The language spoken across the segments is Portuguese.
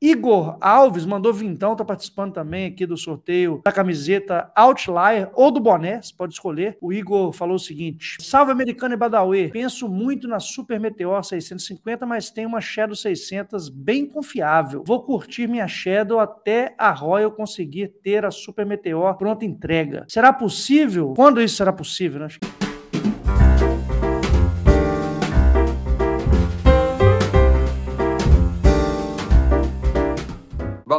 Igor Alves mandou vintão, tá participando também aqui do sorteio da camiseta Outlier ou do boné, você pode escolher. O Igor falou o seguinte: Salve americano e Badawi, penso muito na Super Meteor 650, mas tem uma Shadow 600 bem confiável. Vou curtir minha Shadow até a Royal conseguir ter a Super Meteor pronta entrega. Será possível? Quando isso será possível? Né? Acho que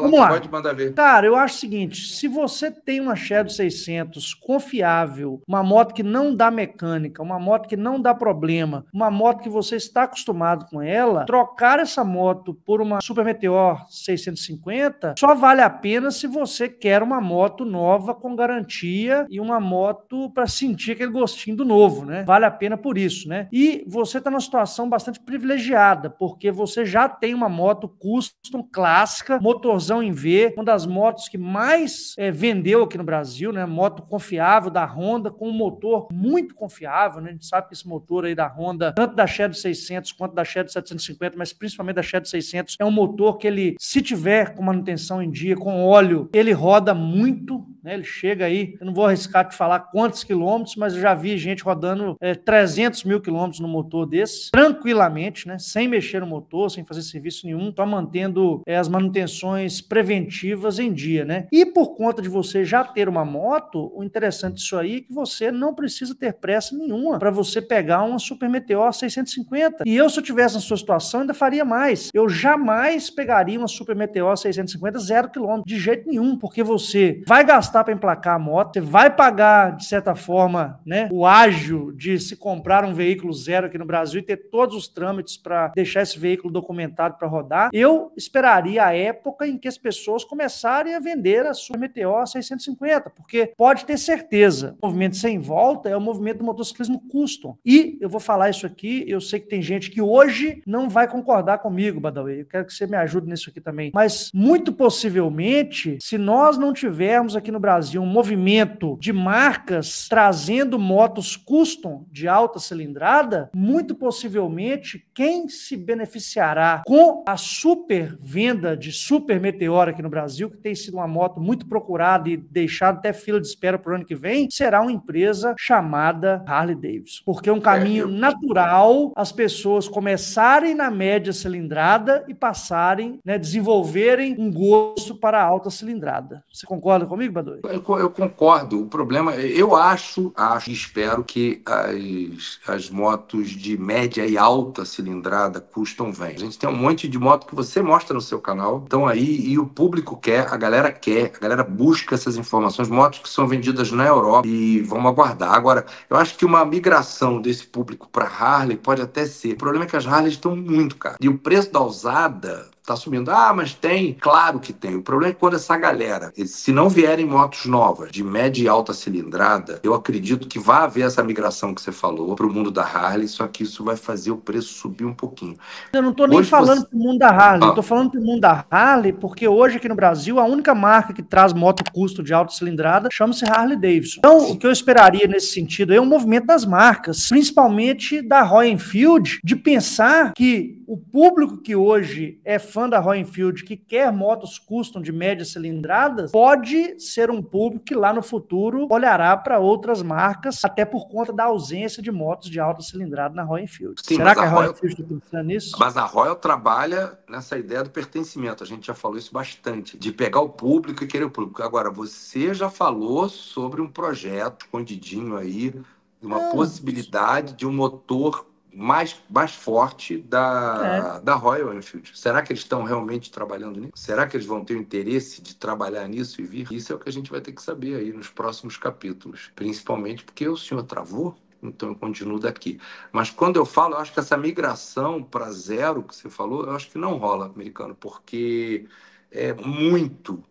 Vamos lá. Pode mandar ver. Cara, eu acho o seguinte, se você tem uma Shadow 600 confiável, uma moto que não dá mecânica, uma moto que não dá problema, uma moto que você está acostumado com ela, trocar essa moto por uma Super Meteor 650 só vale a pena se você quer uma moto nova com garantia e uma moto para sentir aquele gostinho do novo, né? Vale a pena por isso, né? E você está numa situação bastante privilegiada, porque você já tem uma moto custom clássica, motorzão em ver uma das motos que mais é, vendeu aqui no Brasil, né? Moto confiável da Honda, com um motor muito confiável, né? A gente sabe que esse motor aí da Honda, tanto da Shadow 600 quanto da Shadow 750, mas principalmente da Shadow 600, é um motor que ele, se tiver com manutenção em dia, com óleo, ele roda muito né? Ele chega aí, eu não vou arriscar te falar quantos quilômetros, mas eu já vi gente rodando é, eh, 300 mil quilômetros no motor desse, tranquilamente, né? sem mexer no motor, sem fazer serviço nenhum, só tá mantendo é, as manutenções preventivas em dia. Né? E por conta de você já ter uma moto, o interessante disso aí é que você não precisa ter pressa nenhuma para você pegar uma Super Meteor 650. E eu, se eu tivesse na sua situação, ainda faria mais. Eu jamais pegaria uma Super Meteor 650 zero quilômetro, de jeito nenhum, porque você vai gastar gastar para emplacar a moto, você vai pagar, de certa forma, né, o ágio de se comprar um veículo zero aqui no Brasil e ter todos os trâmites para deixar esse veículo documentado para rodar. Eu esperaria a época em que as pessoas começarem a vender a sua Meteor 650, porque pode ter certeza, o movimento sem volta é o movimento do motociclismo custom. E eu vou falar isso aqui, eu sei que tem gente que hoje não vai concordar comigo, Badawi, eu quero que você me ajude nisso aqui também, mas muito possivelmente, se nós não tivermos aqui no no Brasil um movimento de marcas trazendo motos custom de alta cilindrada, muito possivelmente quem se beneficiará com a super venda de Super Meteor aqui no Brasil, que tem sido uma moto muito procurada e deixada até fila de espera para o ano que vem, será uma empresa chamada Harley Davidson. Porque é um caminho é, natural as pessoas começarem na média cilindrada e passarem, né, desenvolverem um gosto para a alta cilindrada. Você concorda comigo, Badu? Eu, eu concordo. O problema, é, eu acho, acho e espero que as, as motos de média e alta cilindrada custam bem. A gente tem um monte de moto que você mostra no seu canal, estão aí e o público quer, a galera quer, a galera busca essas informações. Motos que são vendidas na Europa e vamos aguardar. Agora, eu acho que uma migração desse público para Harley pode até ser. O problema é que as Harleys estão muito caras. E o preço da usada está subindo. Ah, mas tem. Claro que tem. O problema é quando essa galera, se não vierem motos novas de média e alta cilindrada, eu acredito que vai haver essa migração que você falou para o mundo da Harley, só que isso vai fazer o preço subir um pouquinho. Eu não estou nem falando você... para o mundo da Harley. Estou ah. falando para o mundo da Harley porque hoje aqui no Brasil a única marca que traz moto custo de alta cilindrada chama-se Harley Davidson. Então, Sim. o que eu esperaria nesse sentido é um movimento das marcas, principalmente da Royal Enfield, de pensar que o público que hoje é fã fã da Royal Enfield que quer motos custom de médias cilindradas, pode ser um público que lá no futuro olhará para outras marcas, até por conta da ausência de motos de alta cilindrada na Royal Enfield. Sim, Será que a Royal, Enfield está pensando nisso? Mas a Royal trabalha nessa ideia do pertencimento. A gente já falou isso bastante, de pegar o público e querer o público. Agora, você já falou sobre um projeto escondidinho aí, uma ah, possibilidade isso. de um motor mais, mais forte da, é. da Royal Enfield. Será que eles estão realmente trabalhando nisso? Será que eles vão ter o interesse de trabalhar nisso e vir? Isso é o que a gente vai ter que saber aí nos próximos capítulos, principalmente porque o senhor travou então eu continuo daqui. Mas quando eu falo, eu acho que essa migração para zero que você falou, eu acho que não rola, americano, porque é muito,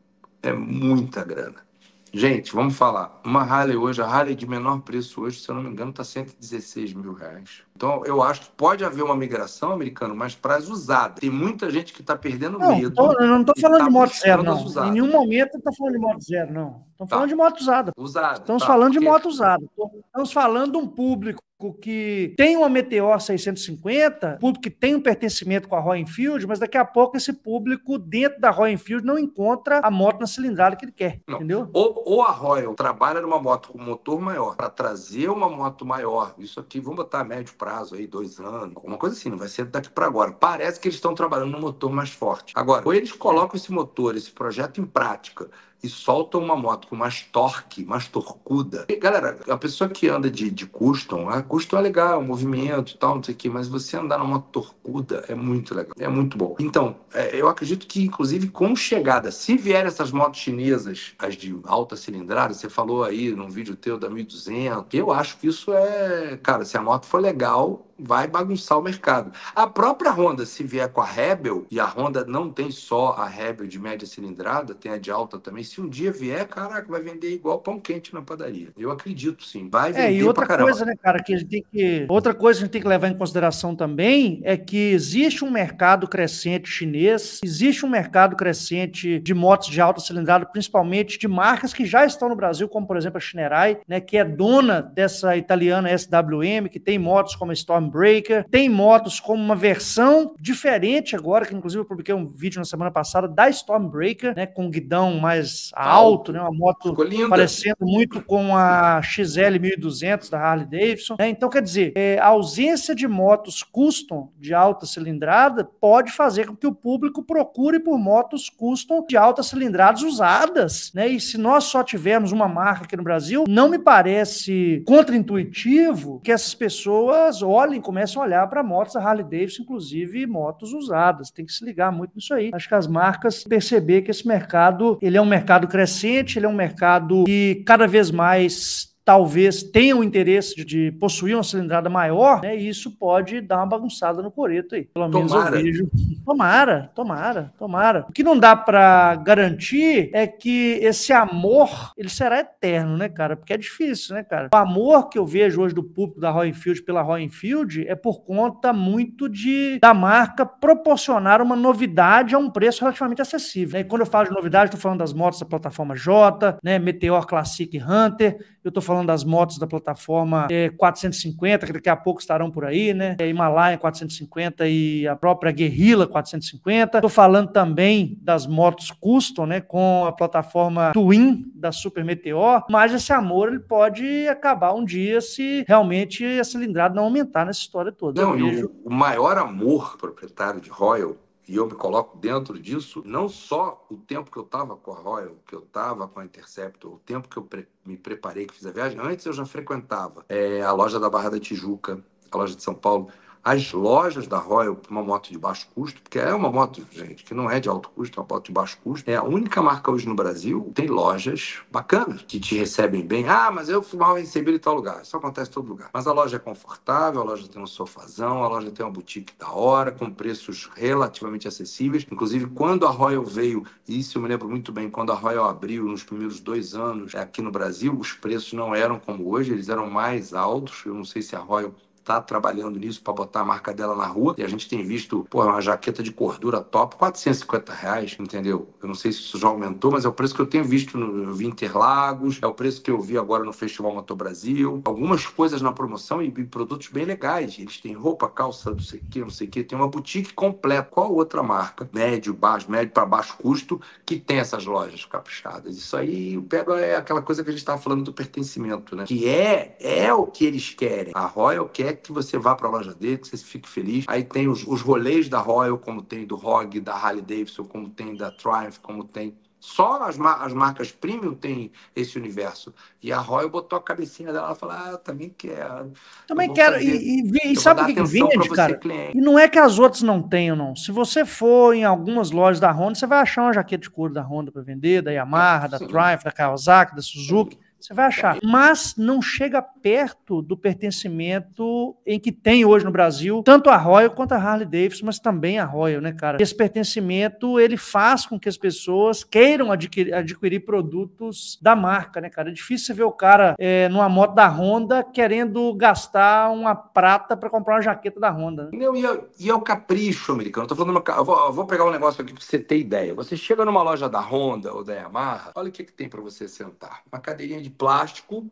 é muita grana. Gente, vamos falar. Uma Harley hoje, a Harley de menor preço hoje, se eu não me engano, está 116 mil reais. Então, eu acho que pode haver uma migração americana, mas para as usadas. Tem muita gente que está perdendo não, medo. Tô, eu não estou falando tá de moto zero, não. Em nenhum momento eu estou falando de moto zero, não. Estamos tá. falando de moto usada. Usada. Estamos tá, falando porque... de moto usada. Estamos falando de um público que tem uma Meteor 650, público que tem um pertencimento com a Royal Enfield, mas daqui a pouco esse público dentro da Royal Enfield não encontra a moto na cilindrada que ele quer, não. entendeu? Ou, ou, a Royal trabalha numa moto com motor maior para trazer uma moto maior, isso aqui, vamos botar a médio prazo aí, dois anos, alguma coisa assim, não vai ser daqui para agora. Parece que eles estão trabalhando num motor mais forte. Agora, ou eles colocam esse motor, esse projeto em prática, e soltam uma moto com mais torque, mais torcuda. E, galera, a pessoa que anda de, de custom, a ah, custom é legal, o é movimento e tal, não sei o que, mas você andar numa torcuda é muito legal, é muito bom. Então, é, eu acredito que, inclusive, com chegada, se vier essas motos chinesas, as de alta cilindrada, você falou aí num vídeo teu da 1200, eu acho que isso é, cara, se a moto for legal, vai bagunçar o mercado. A própria Honda, se vier com a Rebel, e a Honda não tem só a Rebel de média cilindrada, tem a de alta também. Se um dia vier, caraca, vai vender igual pão quente na padaria. Eu acredito sim. Vai vender é, e outra coisa, né, cara, que a gente tem que. Outra coisa que a gente tem que levar em consideração também é que existe um mercado crescente chinês, existe um mercado crescente de motos de alta cilindrada, principalmente de marcas que já estão no Brasil, como por exemplo a Shinerai, né, que é dona dessa italiana SWM, que tem motos como a Storm Breaker Tem motos como uma versão diferente agora, que inclusive eu publiquei um vídeo na semana passada da Stormbreaker, né, com guidão mais tá alto, né, uma moto parecendo muito com a XL 1200 da Harley Davidson. Né? Então, quer dizer, é, a ausência de motos custom de alta cilindrada pode fazer com que o público procure por motos custom de alta cilindradas usadas, né? E se nós só tivermos uma marca aqui no Brasil, não me parece contraintuitivo que essas pessoas olhem jovem começa a olhar para motos a Harley Davidson, inclusive motos usadas. Tem que se ligar muito nisso aí. Acho que as marcas perceber que esse mercado, ele é um mercado crescente, ele é um mercado que cada vez mais talvez tenham interesse de, possuir uma cilindrada maior, né, e isso pode dar uma bagunçada no coreto aí. Pelo menos tomara. eu vejo. Tomara, tomara, tomara. O que não dá para garantir é que esse amor, ele será eterno, né, cara? Porque é difícil, né, cara? O amor que eu vejo hoje do público da Royal Enfield pela Royal Enfield é por conta muito de da marca proporcionar uma novidade a um preço relativamente acessível. Né? E quando eu falo de novidade, estou falando das motos da plataforma J, né, Meteor Classic Hunter, eu estou falando falando das motos da plataforma é, 450, que daqui a pouco estarão por aí, né? É, Himalaia 450 e a própria Guerrilla 450. Estou falando também das motos custom, né? Com a plataforma Twin da Super Meteor. Mas esse amor ele pode acabar um dia se realmente a cilindrada não aumentar nessa história toda. Não, e o maior amor proprietário de Royal e eu me coloco dentro disso, não só o tempo que eu estava com a Royal, que eu estava com a Interceptor, o tempo que eu pre me preparei, que fiz a viagem, antes eu já frequentava é, a loja da Barra da Tijuca, a loja de São Paulo, as lojas da Royal, uma moto de baixo custo, porque é uma moto, gente, que não é de alto custo, é uma moto de baixo custo, é a única marca hoje no Brasil, tem lojas bacanas, que te recebem bem. Ah, mas eu fui mal recebido em tal lugar. Isso acontece em todo lugar. Mas a loja é confortável, a loja tem um sofazão, a loja tem uma boutique da hora, com preços relativamente acessíveis. Inclusive, quando a Royal veio, e isso eu me lembro muito bem, quando a Royal abriu nos primeiros dois anos é, aqui no Brasil, os preços não eram como hoje, eles eram mais altos. Eu não sei se a Royal está trabalhando nisso para botar a marca dela na rua. E a gente tem visto, pô, uma jaqueta de cordura top, 450 reais, entendeu? Eu não sei se isso já aumentou, mas é o preço que eu tenho visto no Vinterlagos, é o preço que eu vi agora no Festival Motor Brasil. Algumas coisas na promoção e, e produtos bem legais. Eles têm roupa, calça, não sei o que, não sei o que. Tem uma boutique completa. Qual outra marca? Médio, baixo, médio para baixo custo que tem essas lojas caprichadas. Isso aí pega é aquela coisa que a gente estava falando do pertencimento, né? Que é, é o que eles querem. A Royal quer que você vá para a loja dele, que você fique feliz. Aí tem os, os rolês da Royal, como tem do ROG, da Harley Davidson, como tem da Triumph, como tem só as, as marcas premium têm esse universo. E a Royal botou a cabecinha dela e falou: Ah, também quero. Também quero. Fazer, e, e, e sabe o que, vende, cara? E não é que as outras não tenham, não. Se você for em algumas lojas da Honda, você vai achar uma jaqueta de couro da Honda para vender, da Yamaha, da Triumph, da Kawasaki, da Suzuki. Você vai achar. Mas não chega perto do pertencimento em que tem hoje no Brasil, tanto a Royal quanto a Harley Davidson, mas também a Royal, né, cara? Esse pertencimento, ele faz com que as pessoas queiram adquirir, adquirir produtos da marca, né, cara? É difícil você ver o cara é, numa moto da Honda querendo gastar uma prata para comprar uma jaqueta da Honda. Né? Não, e é, e é o capricho americano. Eu tô falando, uma, eu vou, eu vou pegar um negócio aqui pra você ter ideia. Você chega numa loja da Honda ou da Yamaha, olha o que, que tem para você sentar. Uma cadeirinha de de plástico,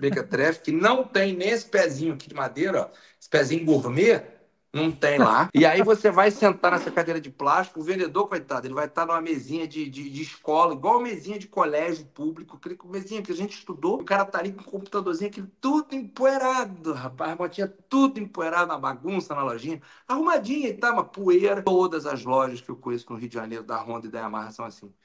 mequetrefe, que não tem nem esse pezinho aqui de madeira, ó, esse pezinho gourmet, não tem lá. E aí você vai sentar nessa cadeira de plástico, o vendedor, coitado, ele vai estar numa mesinha de, de, de escola, igual mesinha de colégio público, aquele mesinha que a gente estudou, o cara tá ali com o computadorzinho, aqui, tudo empoeirado, rapaz, botinha tudo empoeirado na bagunça, na lojinha, arrumadinha e tá, uma poeira. Todas as lojas que eu conheço no Rio de Janeiro, da Honda e da Yamaha, são assim.